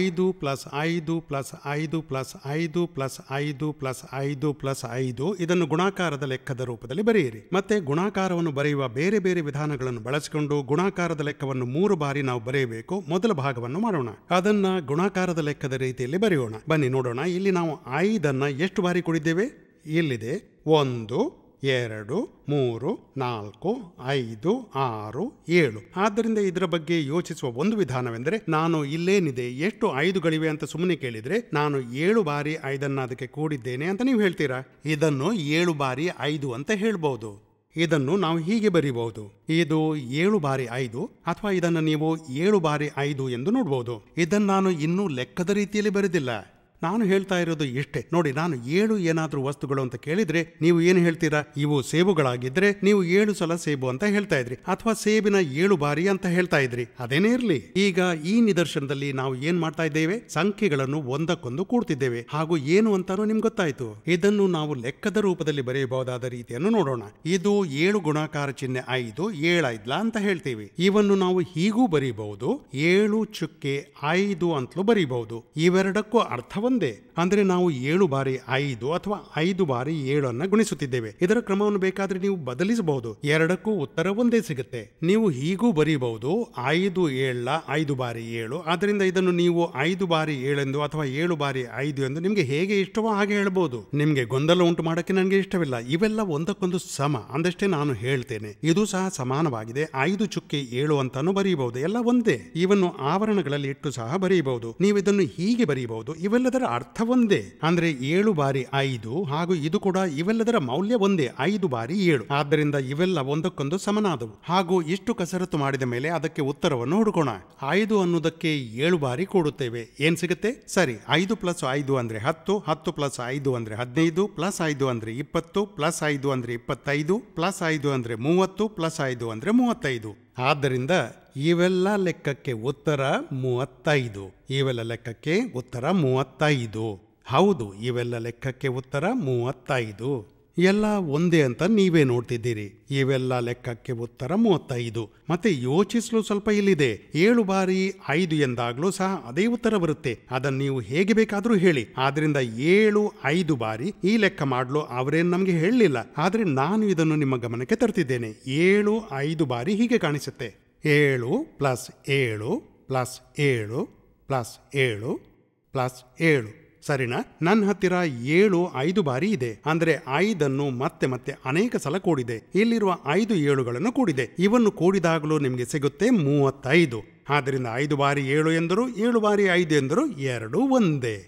ಐದು ಪ್ಲಸ್ ಐದು ಪ್ಲಸ್ ಐದು ಪ್ಲಸ್ ಐದು ಪ್ಲಸ್ ಐದು ಪ್ಲಸ್ ಐದು ಪ್ಲಸ್ ಐದು ಇದನ್ನು ಗುಣಾಕಾರದ ಲೆಕ್ಕದ ರೂಪದಲ್ಲಿ ಬರೆಯಿರಿ ಮತ್ತೆ ಗುಣಾಕಾರವನ್ನು ಬರೆಯುವ ಬೇರೆ ಬೇರೆ ವಿಧಾನಗಳನ್ನು ಬಳಸಿಕೊಂಡು ಗುಣಾಕಾರದ ಲೆಕ್ಕವನ್ನು ಮೂರು ಬಾರಿ ನಾವು ಬರೆಯಬೇಕು ಮೊದಲ ಭಾಗವನ್ನು ಮಾಡೋಣ ಅದನ್ನ ಗುಣಾಕಾರದ ಲೆಕ್ಕದ ರೀತಿಯಲ್ಲಿ ಬರೆಯೋಣ ಬನ್ನಿ ನೋಡೋಣ ಇಲ್ಲಿ ನಾವು ಐದನ್ನ ಎಷ್ಟು ಬಾರಿ ಕುಡಿದ್ದೇವೆ ಇಲ್ಲಿದೆ ಒಂದು ಎರಡು ಮೂರು ನಾಲ್ಕು ಐದು ಆರು ಏಳು ಆದ್ದರಿಂದ ಇದರ ಬಗ್ಗೆ ಯೋಚಿಸುವ ಒಂದು ವಿಧಾನವೆಂದರೆ ನಾನು ಇಲ್ಲೇನಿದೆ ಎಷ್ಟು ಐದುಗಳಿವೆ ಅಂತ ಸುಮ್ಮನೆ ಕೇಳಿದರೆ ನಾನು ಏಳು ಬಾರಿ ಐದನ್ನು ಅದಕ್ಕೆ ಕೂಡಿದ್ದೇನೆ ಅಂತ ನೀವು ಹೇಳ್ತೀರಾ ಇದನ್ನು ಏಳು ಬಾರಿ ಐದು ಅಂತ ಹೇಳ್ಬೋದು ಇದನ್ನು ನಾವು ಹೀಗೆ ಬರೀಬಹುದು ಇದು ಏಳು ಬಾರಿ ಐದು ಅಥವಾ ಇದನ್ನು ನೀವು ಏಳು ಬಾರಿ ಐದು ಎಂದು ನೋಡ್ಬೋದು ಇದನ್ನು ನಾನು ಇನ್ನೂ ಲೆಕ್ಕದ ರೀತಿಯಲ್ಲಿ ಬರೆದಿಲ್ಲ ನಾನು ಹೇಳ್ತಾ ಇರೋದು ಇಷ್ಟೇ ನೋಡಿ ನಾನು ಏಳು ಏನಾದರೂ ವಸ್ತುಗಳು ಅಂತ ಕೇಳಿದ್ರೆ ನೀವು ಏನು ಹೇಳ್ತೀರಾ ಇವು ಸೇಬುಗಳಾಗಿದ್ರೆ ನೀವು ಏಳು ಸಲ ಸೇಬು ಅಂತ ಹೇಳ್ತಾ ಇದ್ರಿ ಅಥವಾ ಸೇಬಿನ ಏಳು ಬಾರಿ ಅಂತ ಹೇಳ್ತಾ ಇದ್ರಿ ಅದೇನೇ ಇರಲಿ ಈಗ ಈ ನಿದರ್ಶನದಲ್ಲಿ ನಾವು ಏನ್ ಮಾಡ್ತಾ ಇದ್ದೇವೆ ಸಂಖ್ಯೆಗಳನ್ನು ಒಂದಕ್ಕೊಂದು ಕೂಡ್ತಿದ್ದೇವೆ ಹಾಗೂ ಏನು ಅಂತಾನೂ ನಿಮ್ಗೆ ಗೊತ್ತಾಯ್ತು ಇದನ್ನು ನಾವು ಲೆಕ್ಕದ ರೂಪದಲ್ಲಿ ಬರೆಯಬಹುದಾದ ರೀತಿಯನ್ನು ನೋಡೋಣ ಇದು ಏಳು ಗುಣಾಕಾರ ಚಿಹ್ನೆ ಐದು ಏಳೈದ್ಲ ಅಂತ ಹೇಳ್ತೀವಿ ಇವನ್ನು ನಾವು ಹೀಗೂ ಬರೀಬಹುದು ಏಳು ಚುಕ್ಕೆ ಐದು ಅಂತಲೂ ಬರೀಬಹುದು ಇವೆರಡಕ್ಕೂ ಅರ್ಥ ಒಂದೇ ಅಂದ್ರೆ ನಾವು ಏಳು ಬಾರಿ ಐದು ಅಥವಾ ಐದು ಬಾರಿ ಅನ್ನು ಗುಣಿಸುತ್ತಿದ್ದೇವೆ ಇದರ ಕ್ರಮವನ್ನು ಬೇಕಾದರೆ ನೀವು ಬದಲಿಸಬಹುದು ಎರಡಕ್ಕೂ ಉತ್ತರ ಒಂದೇ ಸಿಗುತ್ತೆ ನೀವು ಹೀಗೂ ಬರೀಬಹುದು ಐದು ಏಳ ಐದು ಬಾರಿ ಏಳು ಆದ್ರಿಂದ ಇದನ್ನು ನೀವು ಐದು ಬಾರಿ ಏಳೆಂದು ಅಥವಾ ಏಳು ಬಾರಿ ಐದು ಎಂದು ನಿಮಗೆ ಹೇಗೆ ಇಷ್ಟವೋ ಹಾಗೆ ಹೇಳಬಹುದು ನಿಮಗೆ ಗೊಂದಲ ಉಂಟು ಮಾಡಕ್ಕೆ ನನಗೆ ಇಷ್ಟವಿಲ್ಲ ಇವೆಲ್ಲ ಒಂದಕ್ಕೊಂದು ಸಮ ಅಂದಷ್ಟೇ ನಾನು ಹೇಳ್ತೇನೆ ಇದು ಸಹ ಸಮಾನವಾಗಿದೆ ಐದು ಚುಕ್ಕೆ ಏಳು ಅಂತಾನು ಬರೆಯಬಹುದು ಎಲ್ಲ ಒಂದೇ ಇವನ್ನು ಆವರಣಗಳಲ್ಲಿ ಇಟ್ಟು ಸಹ ಬರೆಯಬಹುದು ನೀವು ಇದನ್ನು ಹೀಗೆ ಬರೆಯಬಹುದು ಇವೆಲ್ಲದ ಅದರ ಅರ್ಥ ಒಂದೇ ಅಂದ್ರೆ ಏಳು ಬಾರಿ ಐದು ಹಾಗೂ ಇದು ಕೂಡ ಇವೆಲ್ಲದರ ಮೌಲ್ಯ ಒಂದೇ ಐದು ಬಾರಿ ಏಳು ಆದ್ದರಿಂದ ಇವೆಲ್ಲ ಒಂದಕ್ಕೊಂದು ಸಮನಾದವು ಹಾಗೂ ಇಷ್ಟು ಕಸರತ್ತು ಮಾಡಿದ ಮೇಲೆ ಅದಕ್ಕೆ ಉತ್ತರವನ್ನು ಹುಡುಕೋಣ ಐದು ಅನ್ನೋದಕ್ಕೆ ಏಳು ಬಾರಿ ಕೂಡುತ್ತೇವೆ ಏನ್ ಸಿಗುತ್ತೆ ಸರಿ ಐದು ಪ್ಲಸ್ ಐದು ಅಂದ್ರೆ ಹತ್ತು ಹತ್ತು ಪ್ಲಸ್ ಐದು ಅಂದ್ರೆ ಹದಿನೈದು ಪ್ಲಸ್ ಐದು ಅಂದ್ರೆ ಇಪ್ಪತ್ತು ಪ್ಲಸ್ ಐದು ಅಂದ್ರೆ ಇಪ್ಪತ್ತೈದು ಪ್ಲಸ್ ಐದು ಅಂದ್ರೆ ಮೂವತ್ತು ಪ್ಲಸ್ ಐದು ಅಂದ್ರೆ ಮೂವತ್ತೈದು ಆದ್ದರಿಂದ ಇವೆಲ್ಲ ಲೆಕ್ಕಕ್ಕೆ ಉತ್ತರ ಮೂವತ್ತೈದು ಇವೆಲ್ಲ ಲೆಕ್ಕಕ್ಕೆ ಉತ್ತರ ಮೂವತ್ತೈದು ಹೌದು ಇವೆಲ್ಲ ಲೆಕ್ಕಕ್ಕೆ ಉತ್ತರ ಮೂವತ್ತೈದು ಎಲ್ಲ ಒಂದೇ ಅಂತ ನೀವೇ ನೋಡ್ತಿದ್ದೀರಿ ಇವೆಲ್ಲ ಲೆಕ್ಕಕ್ಕೆ ಉತ್ತರ ಮೂವತ್ತೈದು ಮತ್ತೆ ಯೋಚಿಸಲು ಸ್ವಲ್ಪ ಇಲ್ಲಿದೆ ಏಳು ಬಾರಿ ಐದು ಎಂದಾಗಲೂ ಸಹ ಅದೇ ಉತ್ತರ ಬರುತ್ತೆ ಅದನ್ನು ನೀವು ಹೇಗೆ ಬೇಕಾದರೂ ಹೇಳಿ ಆದ್ರಿಂದ ಏಳು ಐದು ಬಾರಿ ಈ ಲೆಕ್ಕ ಮಾಡಲು ಅವರೇನು ನಮಗೆ ಹೇಳಲಿಲ್ಲ ಆದರೆ ನಾನು ಇದನ್ನು ನಿಮ್ಮ ಗಮನಕ್ಕೆ ತರ್ತಿದ್ದೇನೆ ಏಳು ಐದು ಬಾರಿ ಹೀಗೆ ಕಾಣಿಸುತ್ತೆ ಏಳು ಪ್ಲಸ್ ಏಳು ಪ್ಲಸ್ ಏಳು ಪ್ಲಸ್ ಏಳು ಪ್ಲಸ್ ಏಳು ಸರಿನಾ ನನ್ನ ಹತ್ತಿರ ಏಳು ಐದು ಬಾರಿ ಇದೆ ಅಂದರೆ ಐದನ್ನು ಮತ್ತೆ ಮತ್ತೆ ಅನೇಕ ಸಲ ಕೂಡಿದೆ ಇಲ್ಲಿರುವ ಐದು ಏಳುಗಳನ್ನು ಕೂಡಿದೆ ಇವನ್ನು ಕೂಡಿದಾಗಲೂ ನಿಮಗೆ ಸಿಗುತ್ತೆ ಮೂವತ್ತೈದು ಆದ್ದರಿಂದ ಐದು ಬಾರಿ ಏಳು ಎಂದರು ಏಳು ಬಾರಿ ಐದು ಎಂದರು ಎರಡು ಒಂದೇ